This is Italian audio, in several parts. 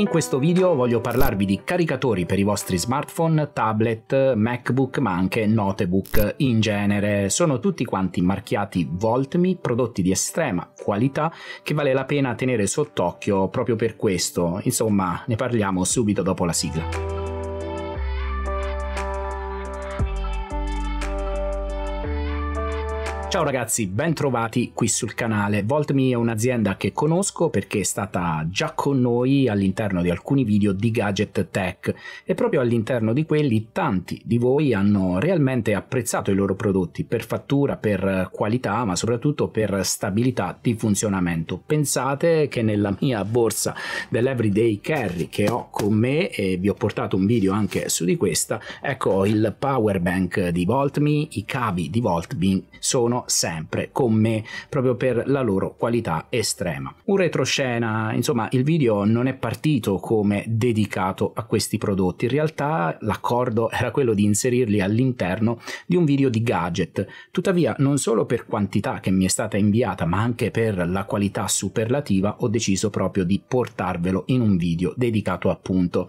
In questo video voglio parlarvi di caricatori per i vostri smartphone, tablet, MacBook ma anche notebook in genere. Sono tutti quanti marchiati Voltmi, prodotti di estrema qualità che vale la pena tenere sott'occhio proprio per questo. Insomma, ne parliamo subito dopo la sigla. Ciao ragazzi, bentrovati qui sul canale. VoltMe è un'azienda che conosco perché è stata già con noi all'interno di alcuni video di gadget tech e proprio all'interno di quelli tanti di voi hanno realmente apprezzato i loro prodotti per fattura, per qualità, ma soprattutto per stabilità di funzionamento. Pensate che nella mia borsa dell'Everyday Carry che ho con me e vi ho portato un video anche su di questa, ecco il power bank di VoltMe, i cavi di VoltMe sono sempre con me proprio per la loro qualità estrema. Un retroscena, insomma, il video non è partito come dedicato a questi prodotti, in realtà l'accordo era quello di inserirli all'interno di un video di gadget. Tuttavia, non solo per quantità che mi è stata inviata, ma anche per la qualità superlativa, ho deciso proprio di portarvelo in un video dedicato appunto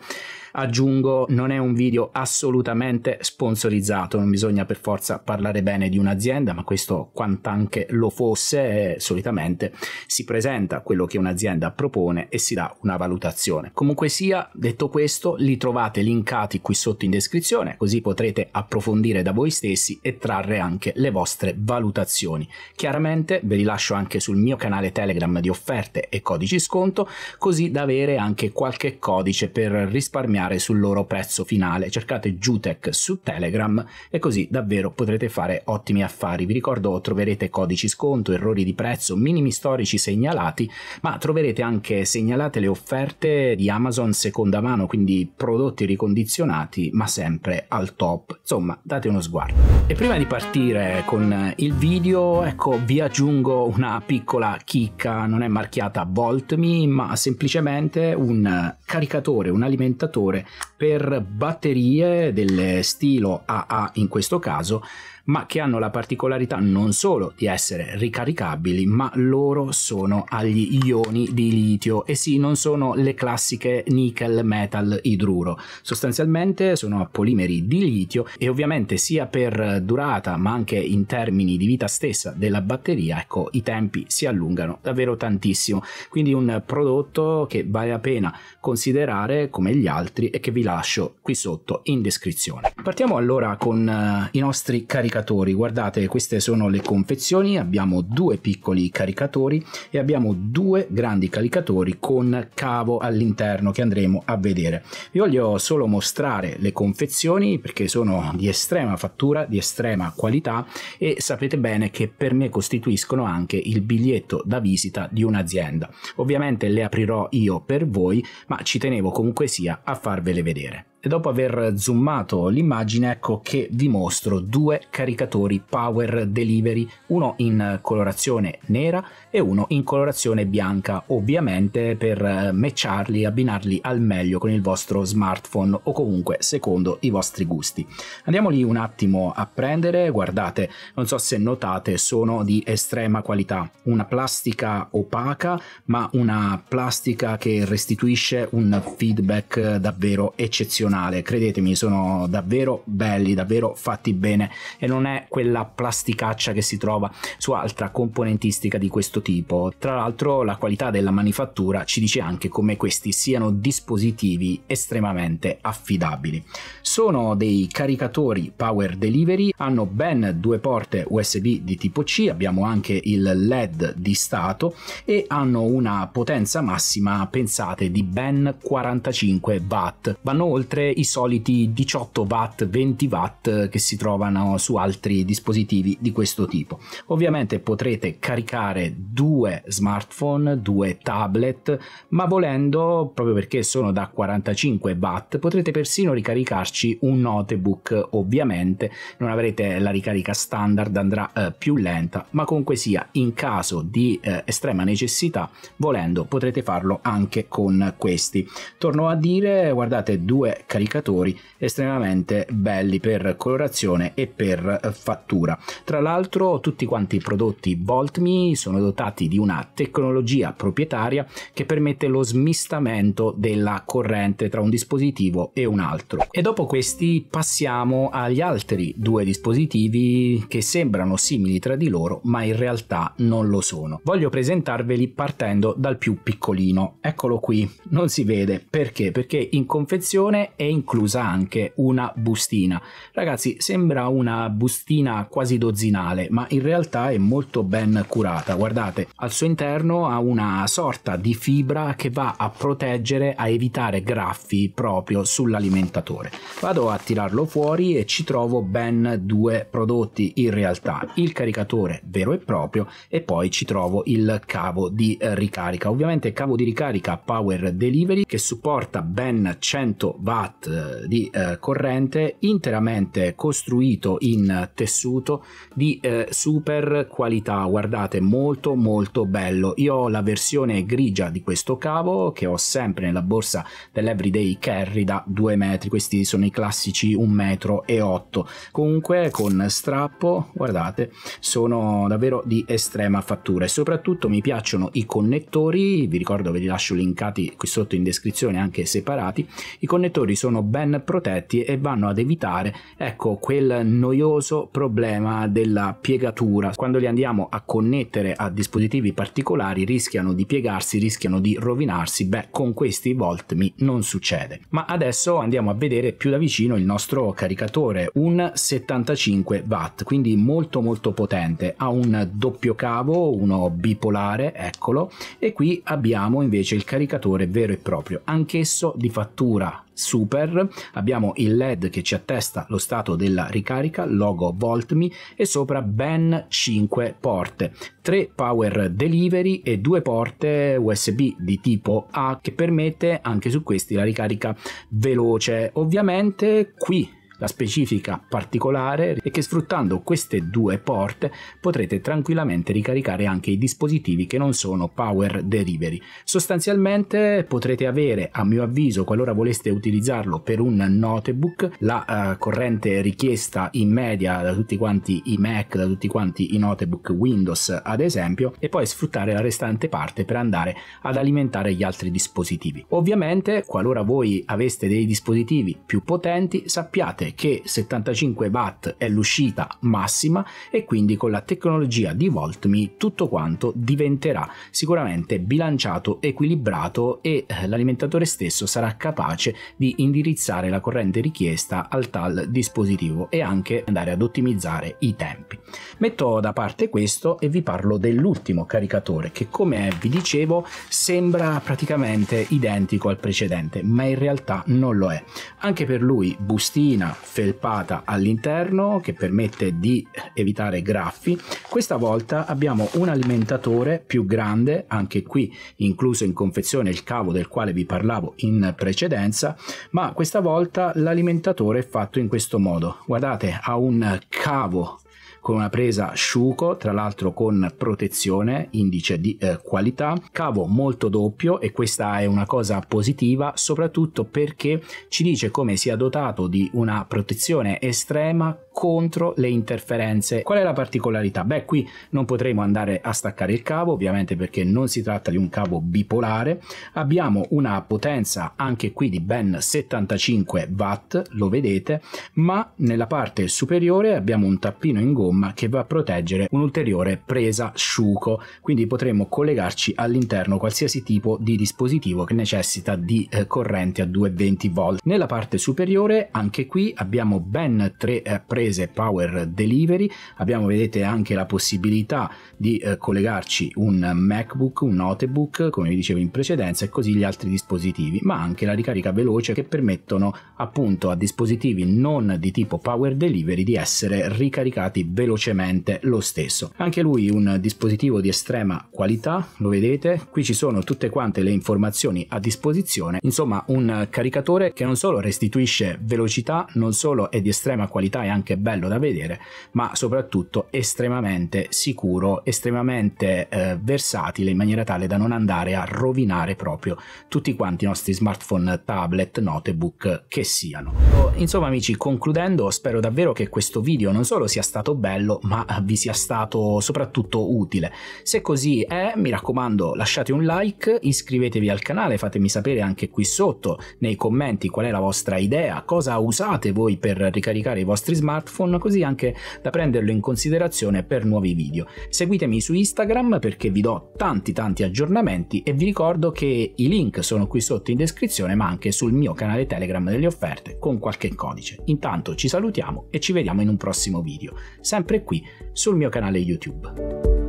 Aggiungo, non è un video assolutamente sponsorizzato, non bisogna per forza parlare bene di un'azienda, ma questo quant'anche lo fosse, eh, solitamente si presenta quello che un'azienda propone e si dà una valutazione. Comunque sia, detto questo, li trovate linkati qui sotto in descrizione, così potrete approfondire da voi stessi e trarre anche le vostre valutazioni. Chiaramente ve li lascio anche sul mio canale Telegram di offerte e codici sconto, così da avere anche qualche codice per risparmiare guadagnare sul loro prezzo finale. Cercate Jutec su Telegram e così davvero potrete fare ottimi affari. Vi ricordo troverete codici sconto, errori di prezzo, minimi storici segnalati, ma troverete anche segnalate le offerte di Amazon seconda mano, quindi prodotti ricondizionati ma sempre al top. Insomma, date uno sguardo. E prima di partire con il video, ecco, vi aggiungo una piccola chicca, non è marchiata VoltMe, ma semplicemente un caricatore, un alimentatore pure per batterie del stilo AA in questo caso, ma che hanno la particolarità non solo di essere ricaricabili, ma loro sono agli ioni di litio e sì, non sono le classiche nickel metal idruro. Sostanzialmente sono polimeri di litio e ovviamente sia per durata ma anche in termini di vita stessa della batteria, ecco, i tempi si allungano davvero tantissimo. Quindi un prodotto che vale la pena considerare come gli altri e che vi lascia lascio qui sotto in descrizione. Partiamo allora con uh, i nostri caricatori. Guardate, queste sono le confezioni, abbiamo due piccoli caricatori e abbiamo due grandi caricatori con cavo all'interno che andremo a vedere. Vi voglio solo mostrare le confezioni perché sono di estrema fattura, di estrema qualità e sapete bene che per me costituiscono anche il biglietto da visita di un'azienda. Ovviamente le aprirò io per voi, ma ci tenevo comunque sia a farvele vedere. vedere. e dopo aver zoomato l'immagine ecco che vi mostro due caricatori Power Delivery, uno in colorazione nera e uno in colorazione bianca, ovviamente per eh, matcharli e abbinarli al meglio con il vostro smartphone o comunque secondo i vostri gusti. Andiamoli un attimo a prendere, guardate, non so se notate, sono di estrema qualità, una plastica opaca ma una plastica che restituisce un feedback davvero eccezionale eccezionale, credetemi, sono davvero belli, davvero fatti bene e non è quella plasticaccia che si trova su altra componentistica di questo tipo. Tra l'altro la qualità della manifattura ci dice anche come questi siano dispositivi estremamente affidabili. Sono dei caricatori power delivery, hanno ben due porte USB di tipo C, abbiamo anche il LED di stato e hanno una potenza massima, pensate, di ben 45 watt. Vanno oltre i soliti 18 watt, 20 watt che si trovano su altri dispositivi di questo tipo. Ovviamente potrete caricare due smartphone, due tablet, ma volendo, proprio perché sono da 45 watt, potrete persino ricaricarci averci un notebook ovviamente non avrete la ricarica standard andrà eh, più lenta ma comunque sia in caso di eh, estrema necessità volendo potrete farlo anche con questi torno a dire guardate due caricatori estremamente belli per colorazione e per eh, fattura tra l'altro tutti quanti i prodotti VoltMe sono dotati di una tecnologia proprietaria che permette lo smistamento della corrente tra un dispositivo e un altro e dopo questi passiamo agli altri due dispositivi che sembrano simili tra di loro ma in realtà non lo sono. Voglio presentarveli partendo dal più piccolino, eccolo qui, non si vede perché? Perché in confezione è inclusa anche una bustina. Ragazzi sembra una bustina quasi dozzinale ma in realtà è molto ben curata, guardate al suo interno ha una sorta di fibra che va a proteggere, a evitare graffi proprio sull'alimentatore. Vado a tirarlo fuori e ci trovo ben due prodotti in realtà, il caricatore vero e proprio e poi ci trovo il cavo di ricarica. Ovviamente cavo di ricarica Power Delivery che supporta ben 100 watt eh, di eh, corrente interamente costruito in tessuto di eh, super qualità, guardate molto molto bello. Io ho la versione grigia di questo cavo che ho sempre nella borsa dell'Everyday Carry da 2 metri, questi sono i classici 1,8 m. comunque con strappo guardate sono davvero di estrema fattura e soprattutto mi piacciono i connettori vi ricordo ve li lascio linkati qui sotto in descrizione anche separati i connettori sono ben protetti e vanno ad evitare ecco quel noioso problema della piegatura quando li andiamo a connettere a dispositivi particolari rischiano di piegarsi rischiano di rovinarsi beh con questi voltmi non succede ma adesso andiamo a vedere più da vicino il nostro caricatore, un 75 watt, quindi molto molto potente, ha un doppio cavo, uno bipolare, eccolo, e qui abbiamo invece il caricatore vero e proprio, anch'esso di fattura Super, abbiamo il LED che ci attesta lo stato della ricarica, logo VoltMe e sopra ben 5 porte, 3 power delivery e 2 porte USB di tipo A che permette anche su questi la ricarica veloce. Ovviamente qui la specifica particolare e che sfruttando queste due porte potrete tranquillamente ricaricare anche i dispositivi che non sono power delivery. Sostanzialmente potrete avere, a mio avviso, qualora voleste utilizzarlo per un notebook, la uh, corrente richiesta in media da tutti quanti i Mac, da tutti quanti i notebook Windows ad esempio, e poi sfruttare la restante parte per andare ad alimentare gli altri dispositivi. Ovviamente, qualora voi aveste dei dispositivi più potenti, sappiate che 75 watt è l'uscita massima e quindi con la tecnologia di Voltmi tutto quanto diventerà sicuramente bilanciato, equilibrato e eh, l'alimentatore stesso sarà capace di indirizzare la corrente richiesta al tal dispositivo e anche andare ad ottimizzare i tempi. Metto da parte questo e vi parlo dell'ultimo caricatore che come vi dicevo sembra praticamente identico al precedente ma in realtà non lo è. Anche per lui bustina felpata all'interno che permette di evitare graffi. Questa volta abbiamo un alimentatore più grande, anche qui incluso in confezione il cavo del quale vi parlavo in precedenza, ma questa volta l'alimentatore è fatto in questo modo. Guardate, ha un cavo con una presa Shuko, tra l'altro con protezione, indice di eh, qualità, cavo molto doppio e questa è una cosa positiva soprattutto perché ci dice come sia dotato di una protezione estrema contro le interferenze. Qual è la particolarità? Beh, qui non potremo andare a staccare il cavo, ovviamente perché non si tratta di un cavo bipolare. Abbiamo una potenza anche qui di ben 75 watt, lo vedete, ma nella parte superiore abbiamo un tappino in gomma gomma che va a proteggere un'ulteriore presa sciuco, quindi potremo collegarci all'interno qualsiasi tipo di dispositivo che necessita di eh, corrente a 220 volt. Nella parte superiore anche qui abbiamo ben tre eh, prese power delivery, abbiamo vedete anche la possibilità di eh, collegarci un MacBook, un notebook come vi dicevo in precedenza e così gli altri dispositivi, ma anche la ricarica veloce che permettono appunto a dispositivi non di tipo power delivery di essere ricaricati velocemente velocemente lo stesso. Anche lui un dispositivo di estrema qualità, lo vedete, qui ci sono tutte quante le informazioni a disposizione, insomma un caricatore che non solo restituisce velocità, non solo è di estrema qualità e anche bello da vedere, ma soprattutto estremamente sicuro, estremamente eh, versatile in maniera tale da non andare a rovinare proprio tutti quanti i nostri smartphone, tablet, notebook che siano. Insomma amici, concludendo, spero davvero che questo video non solo sia stato bello, bello, ma vi sia stato soprattutto utile. Se così è, mi raccomando, lasciate un like, iscrivetevi al canale, fatemi sapere anche qui sotto nei commenti qual è la vostra idea, cosa usate voi per ricaricare i vostri smartphone, così anche da prenderlo in considerazione per nuovi video. Seguitemi su Instagram perché vi do tanti tanti aggiornamenti e vi ricordo che i link sono qui sotto in descrizione, ma anche sul mio canale Telegram delle offerte con qualche codice. Intanto ci salutiamo e ci vediamo in un prossimo video. Sempre sempre qui sul mio canale YouTube.